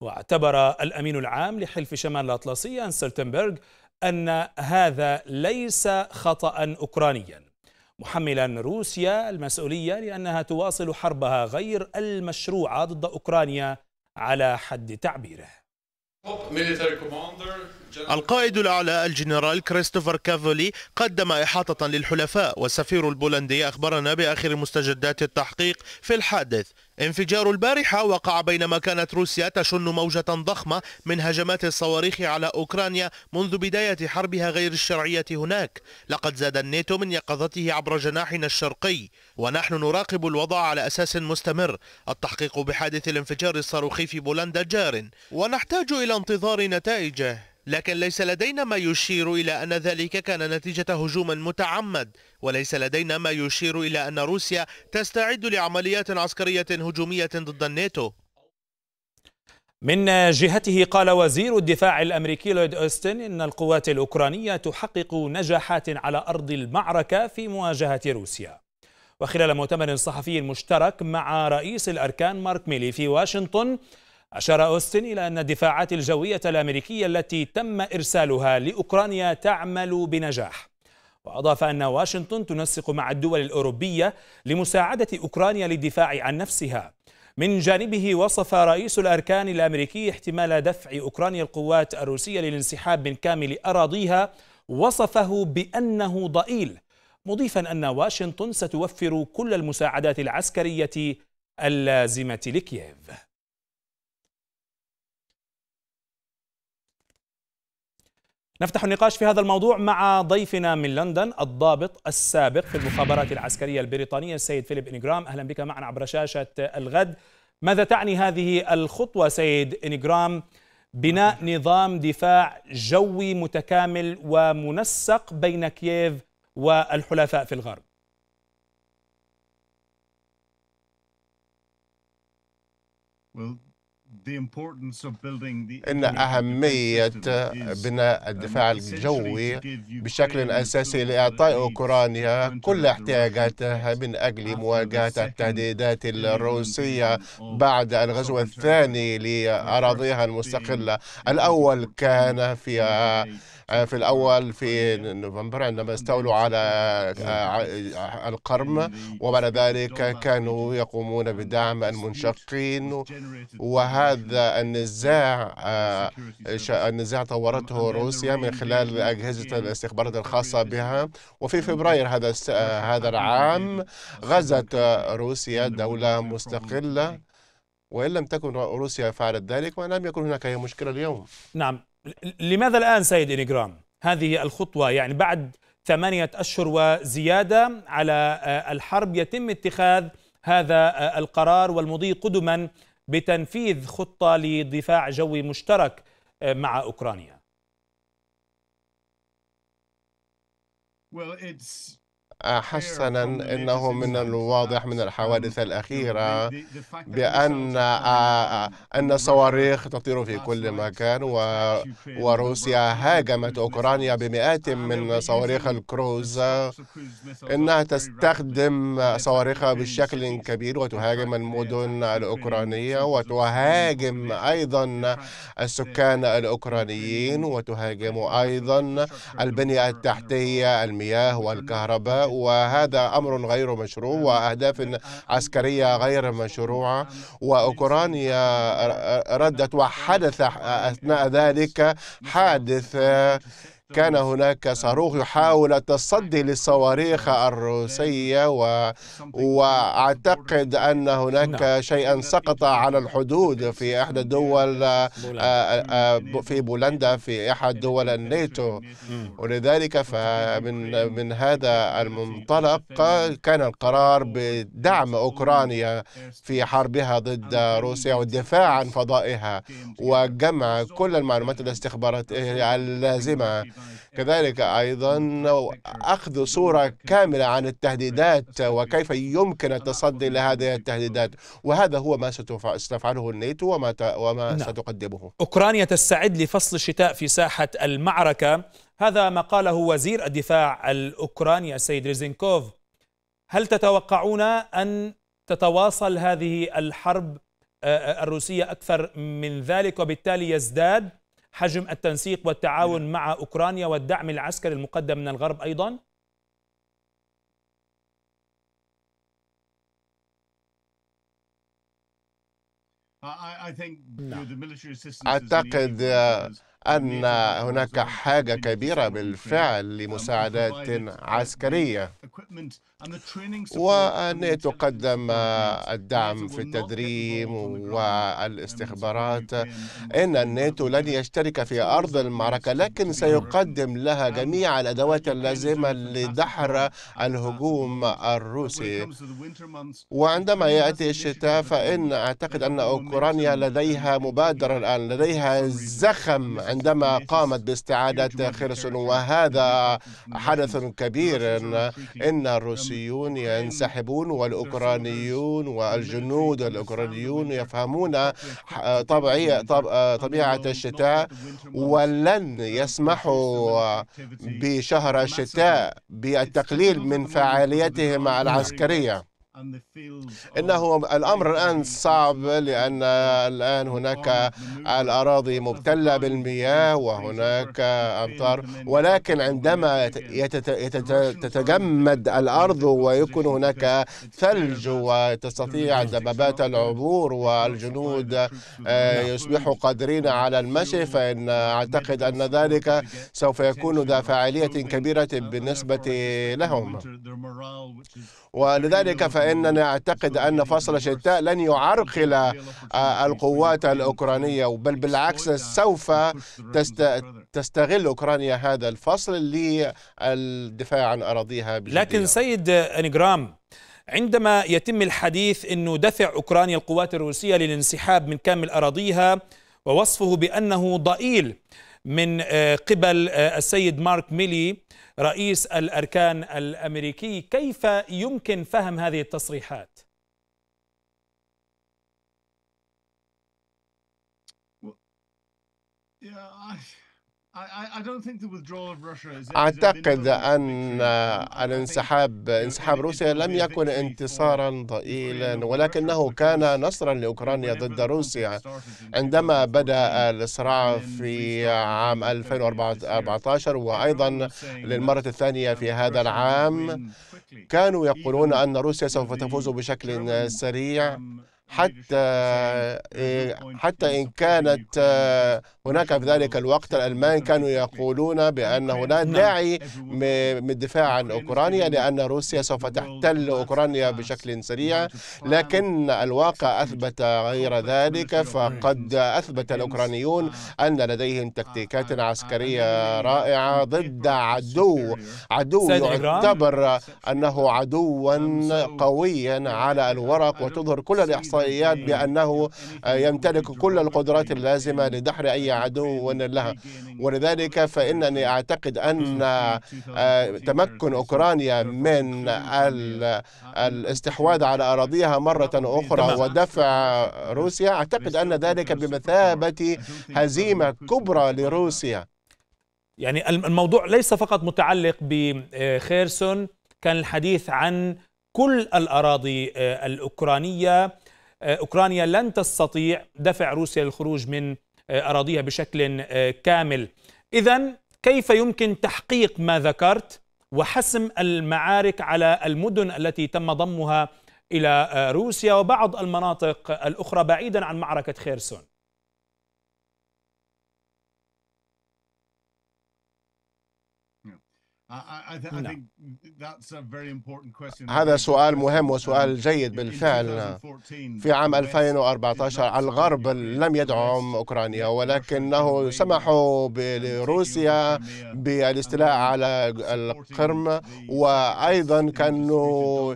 واعتبر الأمين العام لحلف شمال الأطلسي أن سلتنبرغ أن هذا ليس خطأ أوكرانيا محملا روسيا المسؤولية لأنها تواصل حربها غير المشروعة ضد أوكرانيا على حد تعبيره القائد الأعلى الجنرال كريستوفر كافولي قدم إحاطة للحلفاء والسفير البولندي أخبرنا بآخر مستجدات التحقيق في الحادث انفجار البارحة وقع بينما كانت روسيا تشن موجة ضخمة من هجمات الصواريخ على أوكرانيا منذ بداية حربها غير الشرعية هناك لقد زاد الناتو من يقظته عبر جناحنا الشرقي ونحن نراقب الوضع على أساس مستمر التحقيق بحادث الانفجار الصاروخي في بولندا جار ونحتاج إلى انتظار نتائجه لكن ليس لدينا ما يشير إلى أن ذلك كان نتيجة هجوم متعمد وليس لدينا ما يشير إلى أن روسيا تستعد لعمليات عسكرية هجومية ضد الناتو من جهته قال وزير الدفاع الامريكي لويد اوستن ان القوات الاوكرانيه تحقق نجاحات على ارض المعركه في مواجهه روسيا. وخلال مؤتمر صحفي مشترك مع رئيس الاركان مارك ميلي في واشنطن أشار أوستن إلى أن الدفاعات الجوية الأمريكية التي تم إرسالها لأوكرانيا تعمل بنجاح وأضاف أن واشنطن تنسق مع الدول الأوروبية لمساعدة أوكرانيا للدفاع عن نفسها من جانبه وصف رئيس الأركان الأمريكي احتمال دفع أوكرانيا القوات الروسية للانسحاب من كامل أراضيها وصفه بأنه ضئيل مضيفا أن واشنطن ستوفر كل المساعدات العسكرية اللازمة لكييف نفتح النقاش في هذا الموضوع مع ضيفنا من لندن الضابط السابق في المخابرات العسكرية البريطانية السيد فيليب إنجرام أهلا بك معنا عبر شاشة الغد ماذا تعني هذه الخطوة سيد إنجرام بناء نظام دفاع جوي متكامل ومنسق بين كييف والحلفاء في الغرب Well, ان اهميه بناء الدفاع الجوي بشكل اساسي لاعطاء اوكرانيا كل احتياجاتها من اجل مواجهه التهديدات الروسيه بعد الغزو الثاني لاراضيها المستقله الاول كان في آه، في الأول في طيب. نوفمبر عندما طيب. استولوا على آه، طيب. القرم وبعد ذلك كانوا يقومون بدعم المنشقين وهذا النزاع آه، النزاع طورته روسيا من خلال أجهزة الاستخبارات الخاصة بها وفي فبراير هذا هذا العام غزت روسيا دولة مستقلة وإن لم تكن روسيا فعلت ذلك ولم يكن هناك أي مشكلة اليوم نعم لماذا الآن سيد إنجرام هذه الخطوة يعني بعد ثمانية أشهر وزيادة على آه، الحرب يتم اتخاذ هذا آه، القرار والمضي قدما بتنفيذ خطة لدفاع جوي مشترك آه، مع أوكرانيا Well, it's حسنا انه من الواضح من uh, الحوادث الاخيره بان آه، آه، ان الصواريخ تطير في كل مكان وروسيا هاجمت اوكرانيا بمئات من صواريخ الكروز انها تستخدم صواريخها بشكل كبير وتهاجم المدن الاوكرانيه وتهاجم ايضا السكان الاوكرانيين وتهاجم ايضا البنيه التحتيه المياه والكهرباء وهذا أمر غير مشروع نعم. وأهداف نعم. عسكرية غير مشروعة نعم. وأوكرانيا ردت وحدث أثناء ذلك حادث كان هناك آه. صاروخ يحاول آه. التصدي آه. للصواريخ الروسية و... وأعتقد أن هناك شيئا سقط على الحدود في إحدى الدول mm. في بولندا في أحد دول الناتو mm. ولذلك فمن من هذا المنطلق كان القرار بدعم أوكرانيا في حربها ضد روسيا والدفاع عن فضائها وجمع كل المعلومات الاستخباراتية اللازمة كذلك أيضا أخذ صورة كاملة عن التهديدات وكيف يمكن التصدي لهذه التهديدات وهذا هو ما ستفعله الناتو وما وما نعم. ستقدمه أوكرانيا تستعد لفصل الشتاء في ساحة المعركة هذا ما قاله وزير الدفاع الأوكراني السيد ريزينكوف هل تتوقعون أن تتواصل هذه الحرب الروسية أكثر من ذلك وبالتالي يزداد حجم التنسيق والتعاون نعم. مع أوكرانيا والدعم العسكري المقدم من الغرب أيضا؟ نعم. أعتقد أن هناك حاجة كبيرة بالفعل لمساعدات عسكرية وأن تقدم الدعم في التدريب والاستخبارات إن الناتو لن يشترك في أرض المعركة لكن سيقدم لها جميع الأدوات اللازمة لدحر الهجوم الروسي وعندما يأتي الشتاء فإن أعتقد أن أوكرانيا لديها مبادرة الآن لديها زخم عندما قامت باستعادة خرسون وهذا حدث كبير إن الروسيون ينسحبون والأوكرانيون والجنود الأوكرانيون يفهمون طبيعة, طبيعة الشتاء ولن يسمحوا بشهر الشتاء بالتقليل من فعاليتهم العسكرية انه الامر الان صعب لان الان هناك الاراضي مبتله بالمياه وهناك امطار ولكن عندما تتجمد الارض ويكون هناك ثلج وتستطيع الدبابات العبور والجنود آه، يصبحوا قادرين على المشي فان اعتقد ان ذلك سوف يكون ذا فاعليه كبيره بالنسبه لهم ولذلك فإننا أعتقد أن فصل شتاء لن يعرقل آه، القوات الأوكرانية بل بالعكس سوف تستغل أوكرانيا هذا الفصل للدفاع عن أراضيها بجدية. لكن سيد أنجرام عندما يتم الحديث أنه دفع أوكرانيا القوات الروسية للانسحاب من كامل أراضيها ووصفه بأنه ضئيل من آه، قبل آه، السيد مارك ميلي رئيس الأركان الأمريكي كيف يمكن فهم هذه التصريحات؟ أعتقد أن الانسحاب انسحاب روسيا لم يكن انتصارا ضئيلا ولكنه كان نصرا لأوكرانيا ضد روسيا عندما بدأ الصراع في عام 2014 وأيضا للمرة الثانية في هذا العام كانوا يقولون أن روسيا سوف تفوز بشكل سريع حتى إيه، حتى إن كانت آه، هناك في ذلك الوقت الألمان كانوا يقولون بأنه لا داعي من الدفاع عن أوكرانيا لأن روسيا سوف تحتل أوكرانيا بشكل سريع لكن الواقع أثبت غير ذلك فقد أثبت الأوكرانيون uh, أن لديهم تكتيكات uh, uh, عسكرية رائعة ضد عدو عدو يعتبر أنه عدوا قويا على الورق وتظهر كل الإحصائيات الإسرائيليات بأنه آه، يمتلك كل القدرات اللازمة لدحر أي عدو لها ولذلك فإنني أعتقد أن آه، تمكن أوكرانيا من الاستحواذ على أراضيها مرة أخرى ودفع روسيا أعتقد أن ذلك بمثابة هزيمة كبرى لروسيا يعني الموضوع ليس فقط متعلق بخيرسون كان الحديث عن كل الأراضي آه، الأوكرانية آه، أوكرانيا لن تستطيع دفع روسيا للخروج من آه، أراضيها بشكل آه، كامل إذا كيف يمكن تحقيق ما ذكرت وحسم المعارك على المدن التي تم ضمها إلى روسيا وبعض المناطق الأخرى بعيدا عن معركة خيرسون نعم. هذا سؤال مهم وسؤال جيد بالفعل في عام 2014 الغرب لم يدعم أوكرانيا ولكنه سمحوا لروسيا بالاستيلاء على القرم وأيضا كانوا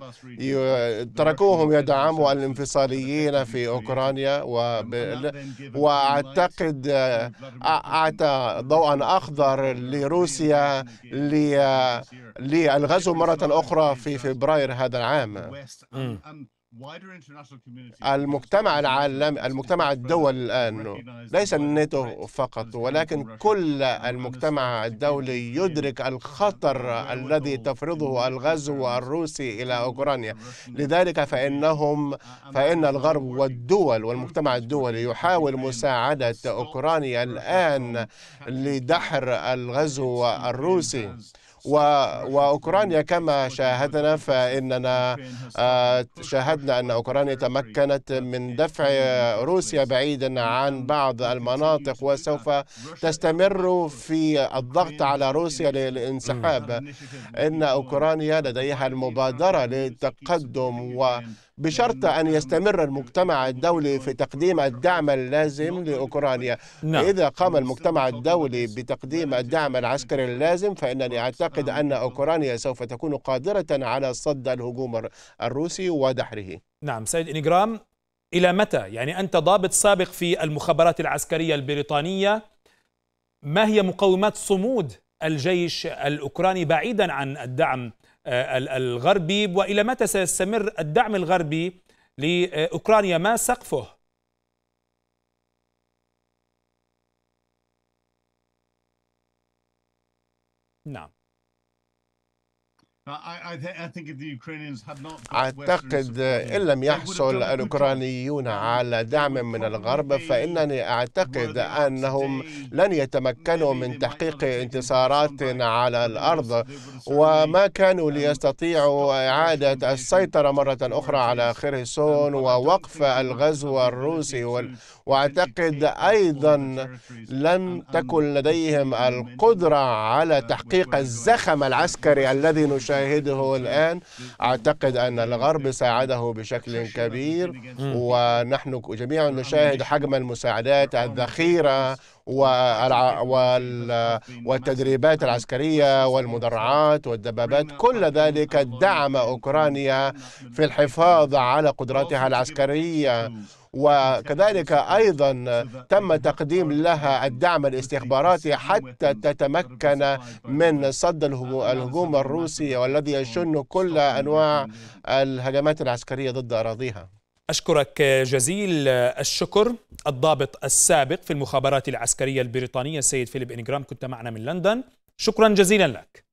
تركوهم يدعموا الانفصاليين في أوكرانيا وأعتقد أعطى ضوءا أخضر لروسيا لي للغزو مرة أخرى في فبراير هذا العام المجتمع العالمي المجتمع الدولي الآن ليس الناتو فقط ولكن كل المجتمع الدولي يدرك الخطر الذي تفرضه الغزو الروسي إلى أوكرانيا لذلك فإنهم فإن الغرب والدول والمجتمع الدولي يحاول مساعدة أوكرانيا الآن لدحر الغزو الروسي وأوكرانيا كما شاهدنا فإننا آه، شاهدنا أن أوكرانيا تمكنت من دفع روسيا بعيدا عن بعض المناطق وسوف تستمر في الضغط على روسيا للانسحاب إن أوكرانيا لديها المبادرة للتقدم و بشرط أن يستمر المجتمع الدولي في تقديم الدعم اللازم لأوكرانيا نعم. إذا قام المجتمع الدولي بتقديم الدعم العسكري اللازم فإنني أعتقد أن أوكرانيا سوف تكون قادرة على صد الهجوم الروسي ودحره نعم سيد إنجرام إلى متى؟ يعني أنت ضابط سابق في المخابرات العسكرية البريطانية ما هي مقومات صمود الجيش الأوكراني بعيدا عن الدعم آه، الغربي والى متى سيستمر الدعم الغربي لاوكرانيا ما سقفه؟ نعم أعتقد إن لم يحصل الأوكرانيون على دعم من الغرب فإنني أعتقد أنهم لن يتمكنوا من تحقيق انتصارات على الأرض وما كانوا um, ليستطيعوا إعادة السيطرة مرة أخرى على خرسون um, ووقف الغزو الروسي واعتقد ايضا لم تكن لديهم القدره على تحقيق الزخم العسكري الذي نشاهده الان اعتقد ان الغرب ساعده بشكل كبير ونحن جميعا نشاهد حجم المساعدات الذخيره والتدريبات العسكرية والمدرعات والدبابات كل ذلك دعم أوكرانيا في الحفاظ على قدراتها العسكرية وكذلك ايضا تم تقديم لها الدعم الاستخباراتي حتى تتمكن من صد الهجوم الروسي والذي يشن كل انواع الهجمات العسكريه ضد اراضيها اشكرك جزيل الشكر الضابط السابق في المخابرات العسكرية البريطانية السيد فيليب إنجرام كنت معنا من لندن شكرا جزيلا لك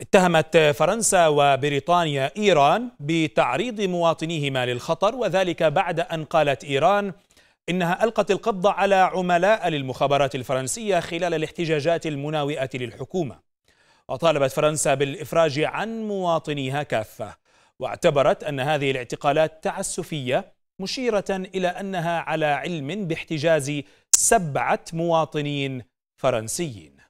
اتهمت فرنسا وبريطانيا إيران بتعريض مواطنيهما للخطر وذلك بعد أن قالت إيران إنها ألقت القبض على عملاء للمخابرات الفرنسية خلال الاحتجاجات المناوئة للحكومة وطالبت فرنسا بالإفراج عن مواطنيها كافة واعتبرت أن هذه الاعتقالات تعسفية مشيرة إلى أنها على علم باحتجاز سبعة مواطنين فرنسيين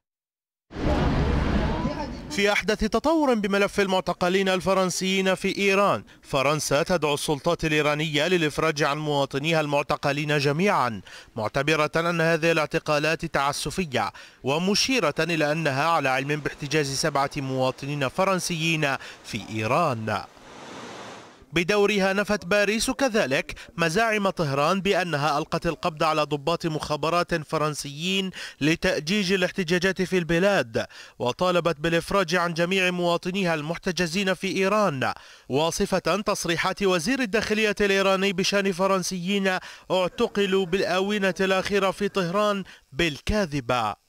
في أحدث تطور بملف المعتقلين الفرنسيين في إيران فرنسا تدعو السلطات الإيرانية للإفراج عن مواطنيها المعتقلين جميعا معتبرة أن هذه الاعتقالات تعسفية ومشيرة إلى أنها على علم باحتجاز سبعة مواطنين فرنسيين في إيران بدورها نفت باريس كذلك مزاعم طهران بأنها ألقت القبض على ضباط مخابرات فرنسيين لتأجيج الاحتجاجات في البلاد وطالبت بالإفراج عن جميع مواطنيها المحتجزين في إيران واصفة تصريحات وزير الداخلية الإيراني بشأن فرنسيين اعتقلوا بالآونة الأخيرة في طهران بالكاذبة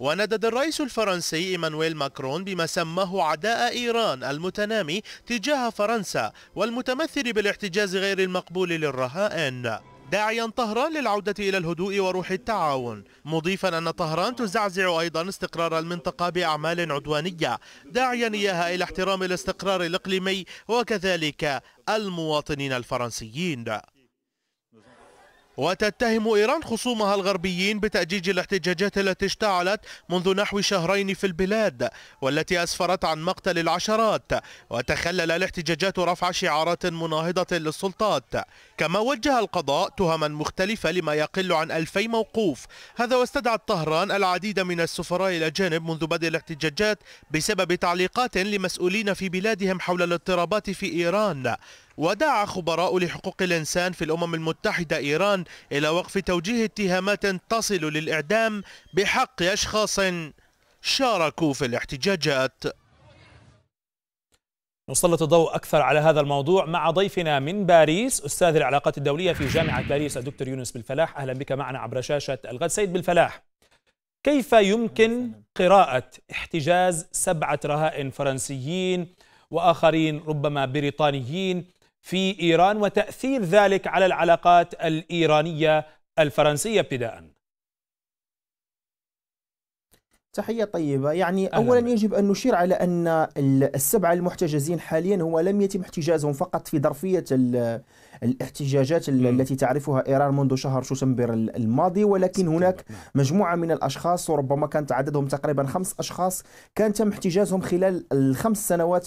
وندد الرئيس الفرنسي إيمانويل ماكرون بما سماه عداء إيران المتنامي تجاه فرنسا والمتمثل بالاحتجاز غير المقبول للرهائن داعيا طهران للعودة إلى الهدوء وروح التعاون مضيفا أن طهران تزعزع أيضا استقرار المنطقة بأعمال عدوانية داعيا إياها إلى احترام الاستقرار الإقليمي وكذلك المواطنين الفرنسيين وتتهم إيران خصومها الغربيين بتأجيج الاحتجاجات التي اشتعلت منذ نحو شهرين في البلاد والتي أسفرت عن مقتل العشرات وتخلل الاحتجاجات رفع شعارات مناهضة للسلطات كما وجه القضاء تهما مختلفة لما يقل عن ألفي موقوف هذا واستدعت طهران العديد من السفراء الأجانب منذ بدء الاحتجاجات بسبب تعليقات لمسؤولين في بلادهم حول الاضطرابات في إيران ودعا خبراء لحقوق الإنسان في الأمم المتحدة إيران إلى وقف توجيه اتهامات تصل للإعدام بحق أشخاص شاركوا في الاحتجاجات نسلط الضوء أكثر على هذا الموضوع مع ضيفنا من باريس أستاذ العلاقات الدولية في جامعة باريس الدكتور يونس بالفلاح أهلا بك معنا عبر شاشة الغد سيد بالفلاح كيف يمكن قراءة احتجاز سبعة رهائن فرنسيين وآخرين ربما بريطانيين في إيران وتأثير ذلك على العلاقات الإيرانية الفرنسية ابتداء تحية طيبة يعني أولا يجب أن نشير على أن السبعة المحتجزين حاليا هو لم يتم احتجازهم فقط في ظرفية الاحتجاجات التي تعرفها إيران منذ شهر شتنبر الماضي ولكن هناك نعم. مجموعة من الأشخاص وربما كانت عددهم تقريبا خمس أشخاص كان تم احتجازهم خلال الخمس سنوات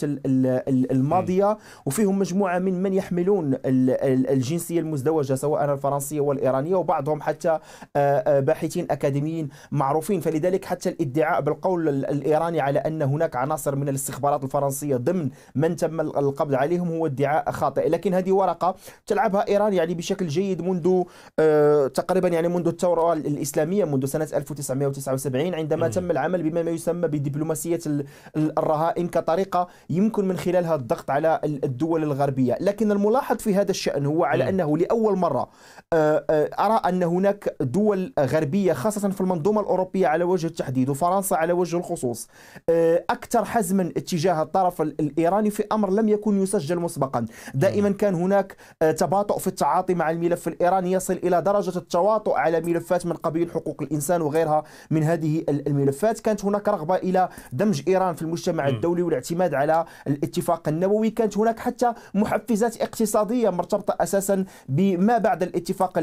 الماضية وفيهم مجموعة من من يحملون الجنسية المزدوجة سواء الفرنسية والإيرانية وبعضهم حتى آه، آه، باحثين أكاديميين معروفين فلذلك حتى الادعاء بالقول الإيراني على أن هناك عناصر من الاستخبارات الفرنسية ضمن من تم القبض عليهم هو ادعاء خاطئ لكن هذه ورقة تلعبها ايران يعني بشكل جيد منذ آه، تقريبا يعني منذ الثوره الاسلاميه منذ سنه 1979 عندما تم العمل بما يسمى بدبلوماسيه الرهائن كطريقه يمكن من خلالها الضغط على الدول الغربيه لكن الملاحظ في هذا الشان هو على انه لاول مره آه، آه، ارى ان هناك دول غربيه خاصه في المنظومه الاوروبيه على وجه التحديد وفرنسا على وجه الخصوص اكثر حزما اتجاه الطرف الايراني في امر لم يكن يسجل مسبقا دائما كان هناك تباطؤ في التعاطي مع الملف الإيراني يصل إلى درجة التواطؤ على ملفات من قبيل حقوق الإنسان وغيرها من هذه الملفات كانت هناك رغبة إلى دمج إيران في المجتمع الدولي والاعتماد على الاتفاق النووي كانت هناك حتى محفزات اقتصادية مرتبطة أساسا بما بعد الاتفاق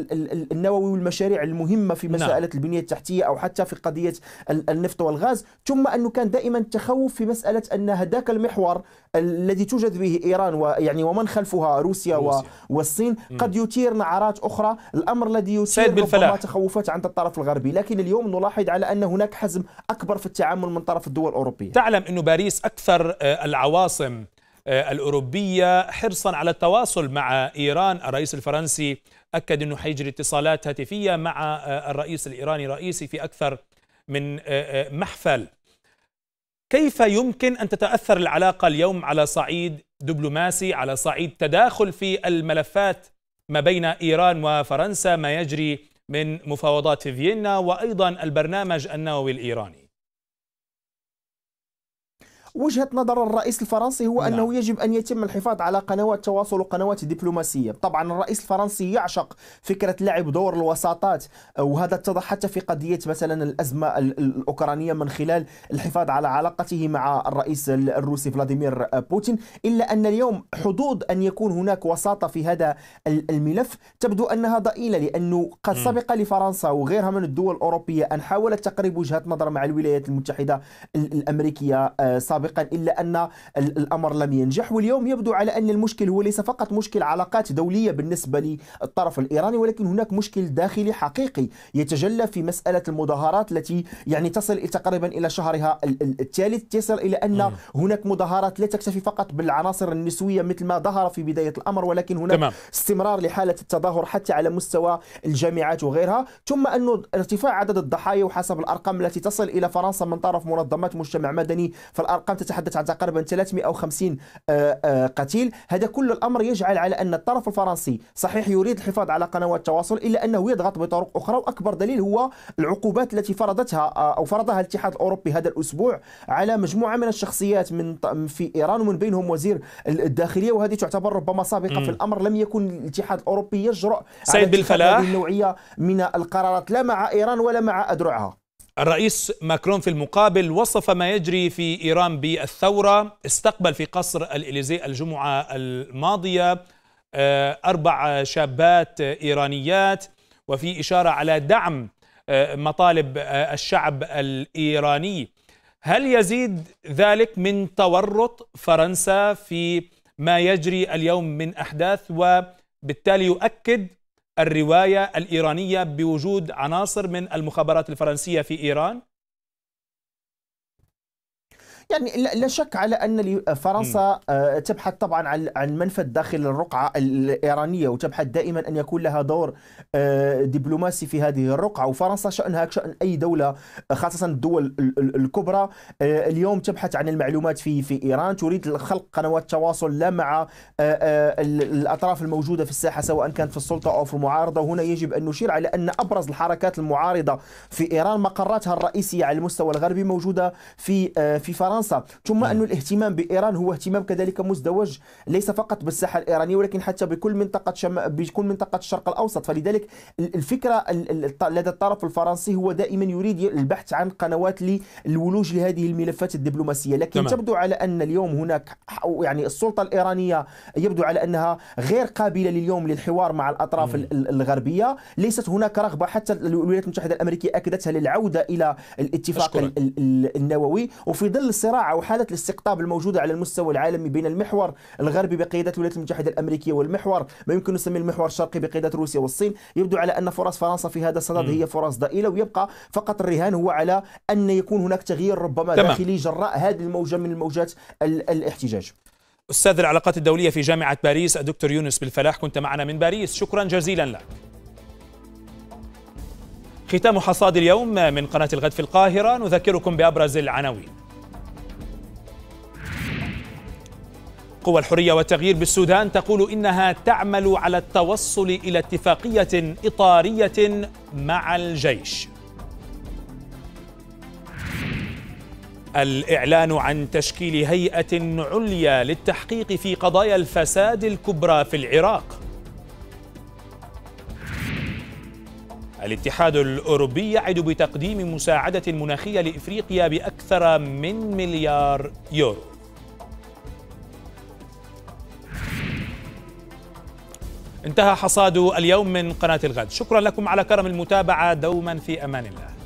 النووي والمشاريع المهمة في نعم. مسألة البنية التحتية أو حتى في قضية النفط والغاز ثم أنه كان دائما التخوف في مسألة أن هذاك المحور الذي توجد به إيران ويعني ومن خلفها روسيا, روسيا. و والصين قد يثير نعرات أخرى الأمر الذي يثير ربما تخوفات عند الطرف الغربي لكن اليوم نلاحظ على أن هناك حزم أكبر في التعامل من طرف الدول الأوروبية تعلم انه باريس أكثر آه، العواصم آه، الأوروبية حرصا على التواصل مع إيران الرئيس الفرنسي أكد أنه حيجري اتصالات هاتفية مع آه، الرئيس الإيراني رئيسي في أكثر من محفل كيف يمكن أن تتأثر العلاقة اليوم على صعيد دبلوماسي على صعيد تداخل في الملفات ما بين إيران وفرنسا ما يجري من مفاوضات فيينا وأيضا البرنامج النووي الإيراني وجهة نظر الرئيس الفرنسي هو أنه نعم. أنه يجب أن يتم الحفاظ على قنوات تواصل وقنوات دبلوماسية طبعا الرئيس الفرنسي يعشق فكرة لعب دور الوساطات وهذا اتضح حتى في قضية مثلا الأزمة الأوكرانية من خلال الحفاظ على علاقته مع الرئيس الروسي فلاديمير بوتين إلا أن اليوم حظوظ أن يكون هناك وساطة في هذا الملف تبدو أنها ضئيلة لأنه قد سبق لفرنسا وغيرها من الدول الأوروبية أن حاولت تقريب وجهة نظر مع الولايات المتحدة الأمريكية آه، سابقا سابقا إلا أن الأمر لم ينجح واليوم يبدو على أن المشكل هو ليس فقط مشكل علاقات دولية بالنسبة للطرف الإيراني ولكن هناك مشكل داخلي حقيقي يتجلى في مسألة المظاهرات التي يعني تصل تقريبا إلى شهرها الثالث تصل إلى أن هناك مظاهرات لا تكتفي فقط بالعناصر النسوية مثل ما ظهر في بداية الأمر ولكن هناك تمام. استمرار لحالة التظاهر حتى على مستوى الجامعات وغيرها ثم أن ارتفاع عدد الضحايا وحسب الأرقام التي تصل إلى فرنسا من طرف منظمات مجتمع مدني فالأرقام الأرقام تتحدث عن تقريبا 350 آه، آه، قتيل هذا كل الأمر يجعل على أن الطرف الفرنسي صحيح يريد الحفاظ على قنوات التواصل إلا أنه يضغط بطرق أخرى وأكبر دليل هو العقوبات التي فرضتها آه، أو فرضها الاتحاد الأوروبي هذا الأسبوع على مجموعة من الشخصيات من في إيران ومن بينهم وزير الداخلية وهذه تعتبر ربما سابقة م. في الأمر لم يكن الاتحاد الأوروبي يجرؤ سيد على بالفلاح هذه النوعية من القرارات لا مع إيران ولا مع أدرعها الرئيس ماكرون في المقابل وصف ما يجري في ايران بالثوره استقبل في قصر الاليزي الجمعه الماضيه آه، اربع شابات ايرانيات وفي اشاره على دعم آه، مطالب آه، الشعب الايراني هل يزيد ذلك من تورط فرنسا في ما يجري اليوم من احداث وبالتالي يؤكد الرواية الإيرانية بوجود عناصر من المخابرات الفرنسية في إيران يعني لا شك على ان فرنسا آه، تبحث طبعا عن عن منفذ داخل الرقعه الايرانيه وتبحث دائما ان يكون لها دور آه، دبلوماسي في هذه الرقعه وفرنسا شانها كشان اي دوله خاصه الدول الكبرى آه، اليوم تبحث عن المعلومات في في ايران تريد خلق قنوات تواصل لا مع الاطراف الموجوده في الساحه سواء كانت في السلطه او في المعارضه وهنا يجب ان نشير على ان ابرز الحركات المعارضه في ايران مقراتها الرئيسيه على المستوى الغربي موجوده في في فرنسا فرنسا ثم نعم. أن الاهتمام بإيران هو اهتمام كذلك مزدوج ليس فقط بالساحة الإيرانية ولكن حتى بكل منطقة شم... بكل منطقة الشرق الأوسط فلذلك الفكرة لدى الطرف الفرنسي هو دائما يريد البحث عن قنوات للولوج لهذه الملفات الدبلوماسية لكن تمام. تبدو على أن اليوم هناك يعني السلطة الإيرانية يبدو على أنها غير قابلة لليوم للحوار مع الأطراف الغربية ليست هناك رغبة حتى الولايات المتحدة الأمريكية أكدتها للعودة إلى الاتفاق أشكرك. النووي وفي ظل الصراع أو حالة الاستقطاب الموجودة على المستوى العالمي بين المحور الغربي بقيادة الولايات المتحدة الأمريكية والمحور ما يمكن نسميه المحور الشرقي بقيادة روسيا والصين يبدو على أن فرص فرنسا في هذا الصدد هي فرص ضئيلة ويبقى فقط الرهان هو على أن يكون هناك تغيير ربما تمام. داخلي جراء هذه الموجة من الموجات الاحتجاج أستاذ العلاقات الدولية في جامعة باريس الدكتور يونس بالفلاح كنت معنا من باريس شكرا جزيلا لك ختام حصاد اليوم من قناة الغد في القاهرة نذكركم بأبرز العناوين قوى الحرية والتغيير بالسودان تقول إنها تعمل على التوصل إلى اتفاقية إطارية مع الجيش الإعلان عن تشكيل هيئة عليا للتحقيق في قضايا الفساد الكبرى في العراق الاتحاد الأوروبي يعد بتقديم مساعدة مناخية لإفريقيا بأكثر من مليار يورو انتهى حصاد اليوم من قناة الغد شكرا لكم على كرم المتابعة دوما في أمان الله